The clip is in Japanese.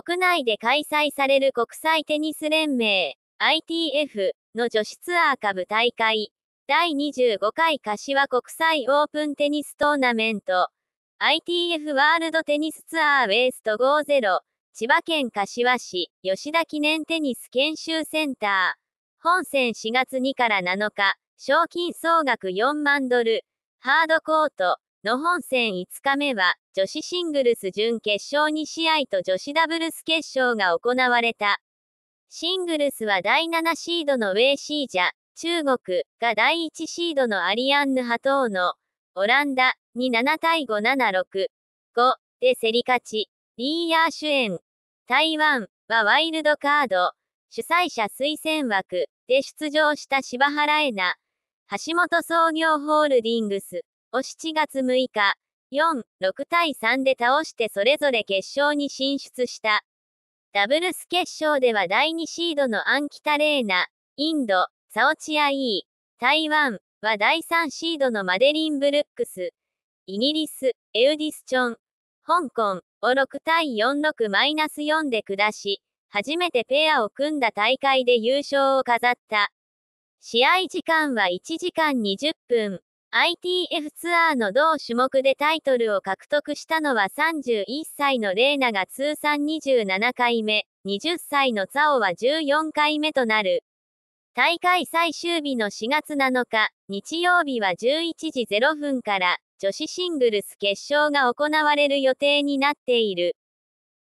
国内で開催される国際テニス連盟 ITF の女子ツアー株大会第25回柏国際オープンテニストーナメント ITF ワールドテニスツアーウェイスト50千葉県柏市吉田記念テニス研修センター本戦4月2から7日賞金総額4万ドルハードコートの本戦5日目は、女子シングルス準決勝2試合と女子ダブルス決勝が行われた。シングルスは第7シードのウェイシージャ、中国が第1シードのアリアンヌ・ハトーの、オランダに7対5、7、6、5で競り勝ち、リーヤー主演、台湾はワイルドカード、主催者推薦枠で出場した柴原恵那、橋本創業ホールディングス。を7月6日、4、6対3で倒してそれぞれ決勝に進出した。ダブルス決勝では第2シードのアンキタレーナ、インド、サオチアイー、台湾は第3シードのマデリン・ブルックス、イギリス、エウディスチョン、香港を6対46-4で下し、初めてペアを組んだ大会で優勝を飾った。試合時間は1時間20分。ITF ツアーの同種目でタイトルを獲得したのは31歳のレーナが通算27回目、20歳のザオは14回目となる。大会最終日の4月7日、日曜日は11時0分から、女子シングルス決勝が行われる予定になっている。